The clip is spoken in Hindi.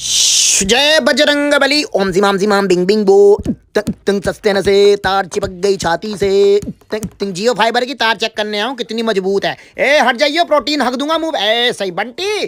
जय बजरंग बली ओम जी माम जी माम बिंग बिंग बो तंग तंग सस्ते न से तार चिपक गई छाती से तंग तंग जियो फाइबर की तार चेक करने आऊं कितनी मजबूत है ए हट जाइयो प्रोटीन हक दूंगा मुंह ए सही बंटी